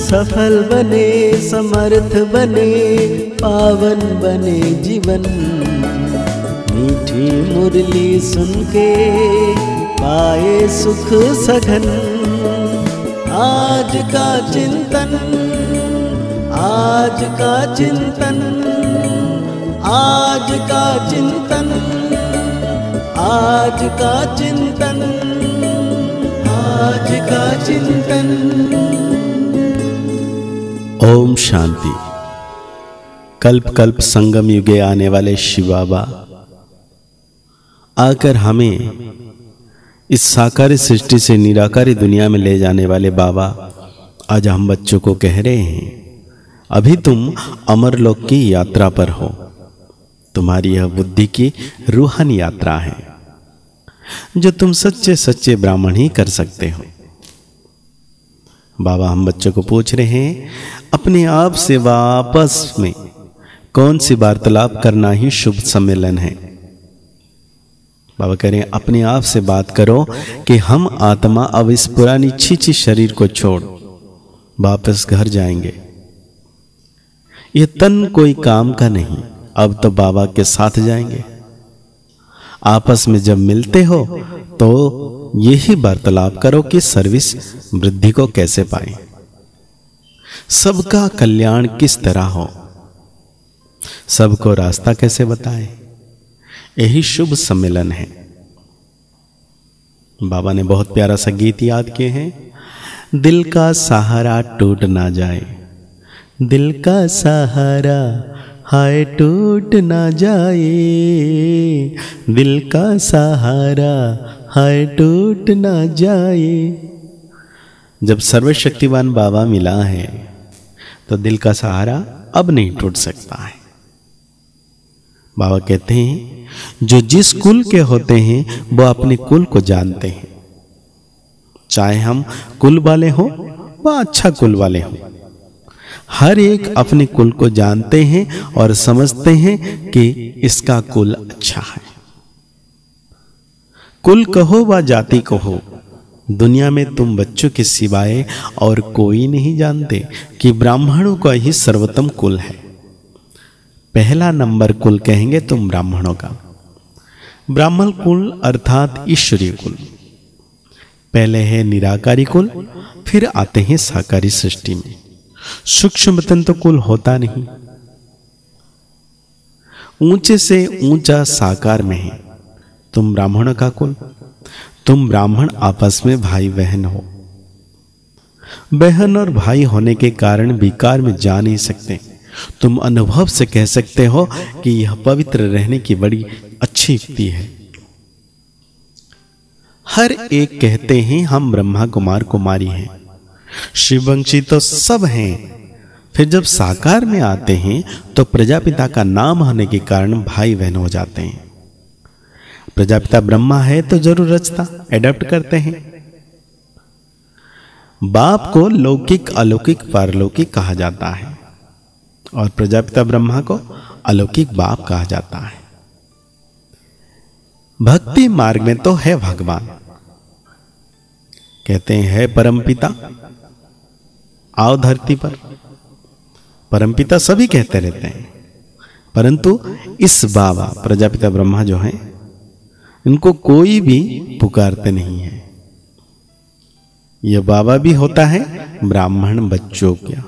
सफल बने समर्थ बने पावन बने जीवन मीठी मुरली सुन के पाए सुख सघन आज का चिंतन आज का चिंतन आज का चिंतन आज का चिंतन आज का चिंतन ओम शांति कल्प कल्प संगम युगे आने वाले शिव बाबा आकर हमें इस साकार सृष्टि से निराकारी दुनिया में ले जाने वाले बाबा आज हम बच्चों को कह रहे हैं अभी तुम अमरलोक की यात्रा पर हो तुम्हारी यह बुद्धि की रूहानी यात्रा है जो तुम सच्चे सच्चे ब्राह्मण ही कर सकते हो बाबा हम बच्चों को पूछ रहे हैं अपने आप से वापस में कौन सी वार्तालाप करना ही शुभ सम्मेलन है बाबा कह रहे हैं अपने आप से बात करो कि हम आत्मा अब इस पुरानी छीछी शरीर को छोड़ वापस घर जाएंगे यह तन कोई काम का नहीं अब तो बाबा के साथ जाएंगे आपस में जब मिलते हो तो यही वार्तालाप करो कि सर्विस वृद्धि को कैसे पाए सबका कल्याण किस तरह हो सबको रास्ता कैसे बताएं यही शुभ सम्मेलन है बाबा ने बहुत प्यारा सा गीत याद किए हैं दिल का सहारा टूट ना जाए दिल का सहारा हाय टूट ना जाए दिल का सहारा हाय टूट ना जाए जब सर्वशक्तिवान बाबा मिला है तो दिल का सहारा अब नहीं टूट सकता है बाबा कहते हैं जो जिस कुल के होते हैं वो अपने कुल को जानते हैं चाहे हम कुल वाले हों व अच्छा कुल वाले हों हर एक अपने कुल को जानते हैं और समझते हैं कि इसका कुल अच्छा है कुल कहो व जाति कहो दुनिया में तुम बच्चों के सिवाय और कोई नहीं जानते कि ब्राह्मणों का ही सर्वोत्तम कुल है पहला नंबर कुल कहेंगे तुम ब्राह्मणों का ब्राह्मण कुल अर्थात ईश्वरीय कुल पहले है निराकारी कुल फिर आते हैं साकारी सृष्टि में सूक्ष्म तंत्र कुल होता नहीं ऊंचे से ऊंचा साकार में है तुम ब्राह्मण का कुल तुम ब्राह्मण आपस में भाई बहन हो बहन और भाई होने के कारण विकार में जा नहीं सकते तुम अनुभव से कह सकते हो कि यह पवित्र रहने की बड़ी अच्छी युक्ति है हर एक कहते हैं हम ब्रह्मा कुमार कुमारी हैं शिववंशी तो सब हैं फिर जब साकार में आते हैं तो प्रजापिता का नाम होने के कारण भाई बहन हो जाते हैं प्रजापिता ब्रह्मा है तो जरूर रचता एडप्ट करते हैं बाप को लौकिक अलौकिक पारलौकिक कहा जाता है और प्रजापिता ब्रह्मा को अलौकिक बाप कहा जाता है भक्ति मार्ग में तो है भगवान कहते हैं परमपिता आओ धरती पर परमपिता सभी कहते रहते हैं परंतु इस बाबा प्रजापिता ब्रह्मा जो हैं इनको कोई भी पुकारते नहीं है यह बाबा भी होता है ब्राह्मण बच्चों क्या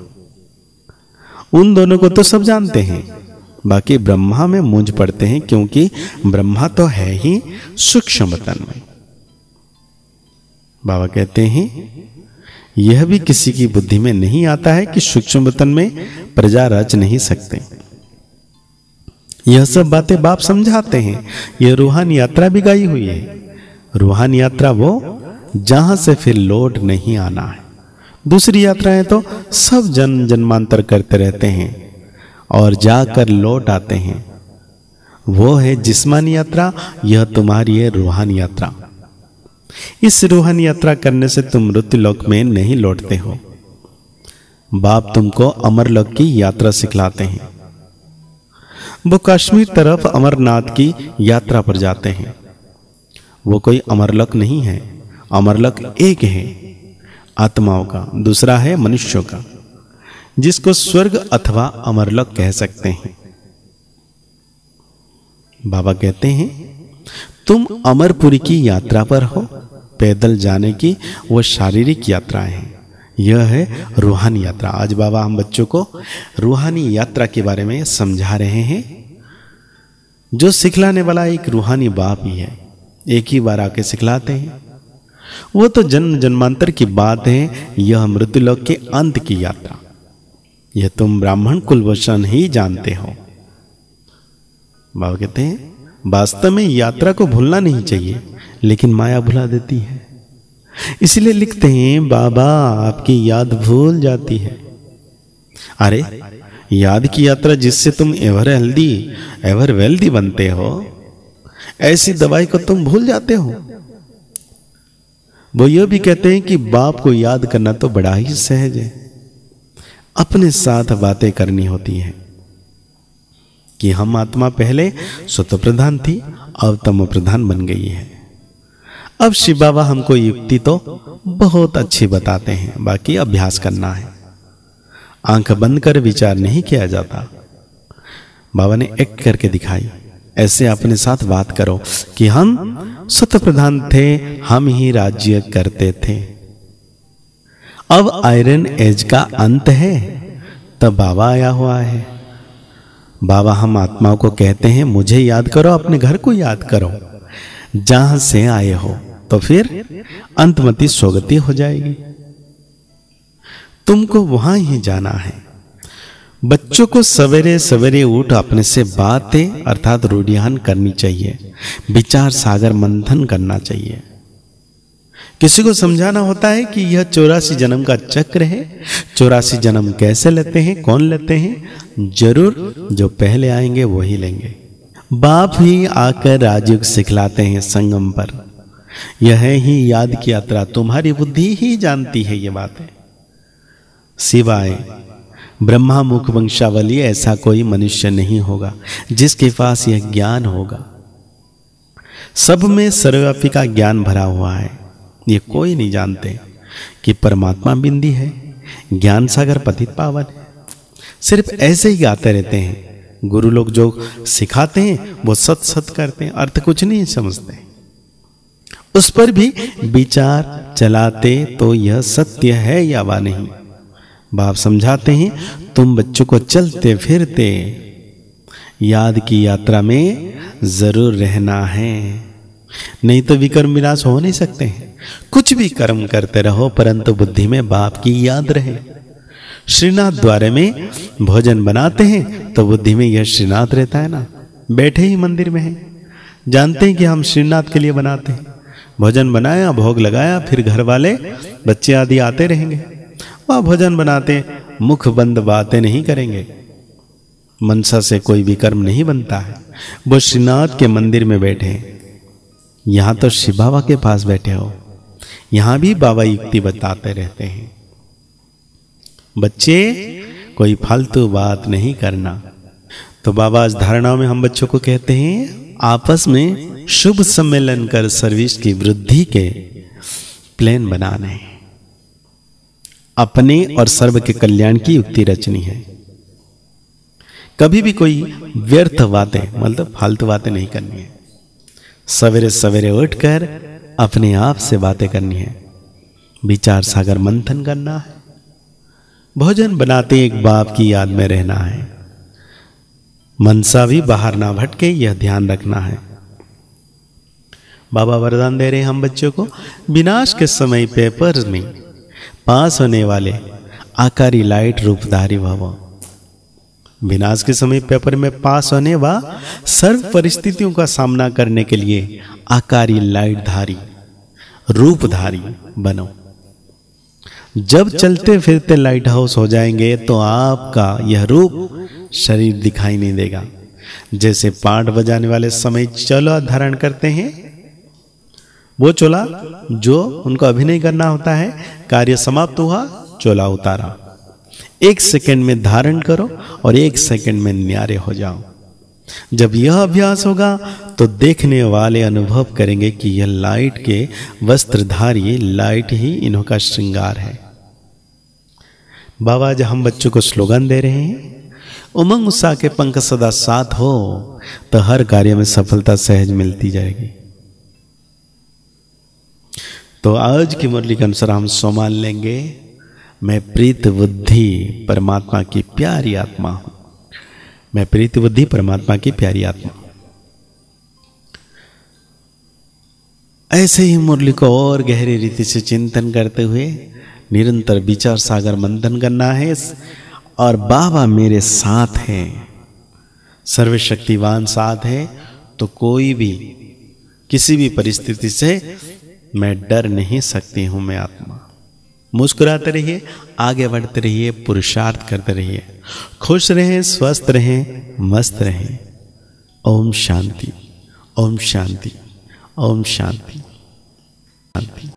उन दोनों को तो सब जानते हैं बाकी ब्रह्मा में मूंझ पड़ते हैं क्योंकि ब्रह्मा तो है ही सूक्ष्म में बाबा कहते हैं यह भी किसी की बुद्धि में नहीं आता है कि सूक्ष्म वतन में प्रजा रच नहीं सकते यह सब बातें बाप समझाते हैं यह रूहान यात्रा भी गई हुई है रूहान यात्रा वो जहां से फिर लौट नहीं आना है दूसरी यात्राएं तो सब जन जन्मांतर करते रहते हैं और जाकर लौट आते हैं वो है जिस्मानी यात्रा यह तुम्हारी है रूहानी यात्रा इस रोहन यात्रा करने से तुम मृत्युलोक में नहीं लौटते हो बाप तुमको अमरलोक की यात्रा सिखलाते हैं वो कश्मीर तरफ अमरनाथ की यात्रा पर जाते हैं वो कोई अमरलक नहीं है अमरलक एक है आत्माओं का दूसरा है मनुष्यों का जिसको स्वर्ग अथवा अमरलक कह सकते हैं बाबा कहते हैं तुम अमरपुरी की यात्रा पर हो पैदल जाने की वो शारीरिक यात्राएं हैं यह है रूहानी यात्रा आज बाबा हम बच्चों को रूहानी यात्रा के बारे में समझा रहे हैं जो सिखलाने वाला एक रूहानी बाप ही है एक ही बार आके सिखलाते हैं वो तो जन्म जन्मांतर की बात है यह मृत्युलोक के अंत की यात्रा यह तुम ब्राह्मण कुलभूषण ही जानते हो बाबा कहते हैं वास्तव में यात्रा को भूलना नहीं चाहिए लेकिन माया भुला देती है इसलिए लिखते हैं बाबा आपकी याद भूल जाती है अरे याद की यात्रा जिससे तुम एवर हेल्दी एवर वेल्दी बनते हो ऐसी दवाई को तुम भूल जाते हो वो यह भी कहते हैं कि बाप को याद करना तो बड़ा ही सहज है अपने साथ बातें करनी होती हैं कि हम आत्मा पहले स्वतः तो प्रधान थी अब तम प्रधान बन गई है अब शिव बाबा हमको युक्ति तो बहुत अच्छी बताते हैं बाकी अभ्यास करना है आंख बंद कर विचार नहीं किया जाता बाबा ने एक करके दिखाई ऐसे अपने साथ बात करो कि हम सत प्रधान थे हम ही राज्य करते थे अब आयरन एज का अंत है तब बाबा आया हुआ है बाबा हम आत्माओं को कहते हैं मुझे याद करो अपने घर को याद करो जहां से आए हो तो फिर अंतमति स्वगति हो जाएगी तुमको वहां ही जाना है बच्चों को सवेरे सवेरे उठ अपने से बातें अर्थात रूढ़ियान करनी चाहिए विचार सागर मंथन करना चाहिए किसी को समझाना होता है कि यह चौरासी जन्म का चक्र है चौरासी जन्म कैसे लेते हैं कौन लेते हैं जरूर जो पहले आएंगे वही लेंगे बाप ही आकर राजयुग सिखलाते हैं संगम पर यह ही याद की यात्रा तुम्हारी बुद्धि ही जानती है ये बातें सिवाय ब्रह्मा मुख वंशावली ऐसा कोई मनुष्य नहीं होगा जिसके पास यह ज्ञान होगा सब में सर्वव्यापी का ज्ञान भरा हुआ है ये कोई नहीं जानते कि परमात्मा बिंदी है ज्ञान सागर पतित पावन है सिर्फ ऐसे ही गाते रहते हैं गुरु लोग जो सिखाते हैं वो सत सत करते हैं अर्थ कुछ नहीं समझते उस पर भी विचार चलाते तो यह सत्य है या वा नहीं बाप समझाते हैं तुम बच्चों को चलते फिरते याद की यात्रा में जरूर रहना है नहीं तो विकर्म विलास हो नहीं सकते हैं कुछ भी कर्म करते रहो परंतु बुद्धि में बाप की याद रहे श्रीनाथ द्वारे में भोजन बनाते हैं तो बुद्धि में यह श्रीनाथ रहता है ना बैठे ही मंदिर में है जानते हैं कि हम श्रीनाथ के लिए बनाते हैं भोजन बनाया भोग लगाया फिर घर वाले बच्चे आदि आते रहेंगे वह भोजन बनाते मुख बंद बातें नहीं करेंगे मनसा से कोई भी कर्म नहीं बनता है वो श्रीनाथ के मंदिर में बैठे हैं यहाँ तो शिव बाबा के पास बैठे हो यहाँ भी बाबा युक्ति बताते रहते हैं बच्चे कोई फालतू बात नहीं करना तो बाबा आज धारणा में हम बच्चों को कहते हैं आपस में शुभ सम्मेलन कर सर्विस की वृद्धि के प्लान बनाने अपने और सर्व के कल्याण की युक्ति रचनी है कभी भी कोई व्यर्थ बातें मतलब फालतू बातें नहीं करनी है सवेरे सवेरे उठकर अपने आप से बातें करनी है विचार सागर मंथन करना है भोजन बनाते एक बाप की याद में रहना है मनसा भी बाहर ना भटके यह ध्यान रखना है बाबा वरदान दे रहे हैं हम बच्चों को विनाश के समय पेपर में पास होने वाले आकारी लाइट रूपधारी भव विनाश के समय पेपर में पास होने व सर्व परिस्थितियों का सामना करने के लिए आकारी लाइट धारी रूपधारी बनो जब चलते फिरते लाइट हाउस हो जाएंगे तो आपका यह रूप शरीर दिखाई नहीं देगा जैसे पाठ बजाने वाले समय चलो धारण करते हैं वो चोला जो उनको अभिनय करना होता है कार्य समाप्त हुआ चोला उतारा एक सेकंड में धारण करो और एक सेकंड में न्यारे हो जाओ जब यह अभ्यास होगा तो देखने वाले अनुभव करेंगे कि यह लाइट के वस्त्रधारी लाइट ही इन्हों का श्रृंगार है बाबा जब हम बच्चों को स्लोगन दे रहे हैं उमंग उत्साह के पंख सदा साथ हो तो हर कार्य में सफलता सहज मिलती जाएगी तो आज की मुरली के अनुसार हम सोमान लेंगे मैं प्रीत बुद्धि परमात्मा की प्यारी आत्मा हूं मैं प्रीत बुद्धि परमात्मा की प्यारी आत्मा ऐसे ही मुरली को और गहरी रीति से चिंतन करते हुए निरंतर विचार सागर मंथन करना है और बाबा मेरे साथ है सर्वशक्तिवान साथ है तो कोई भी किसी भी परिस्थिति से मैं डर नहीं सकती हूँ मैं आत्मा मुस्कुराते रहिए आगे बढ़ते रहिए पुरुषार्थ करते रहिए खुश रहें स्वस्थ रहें मस्त रहें ओम शांति ओम शांति ओम शांति शांति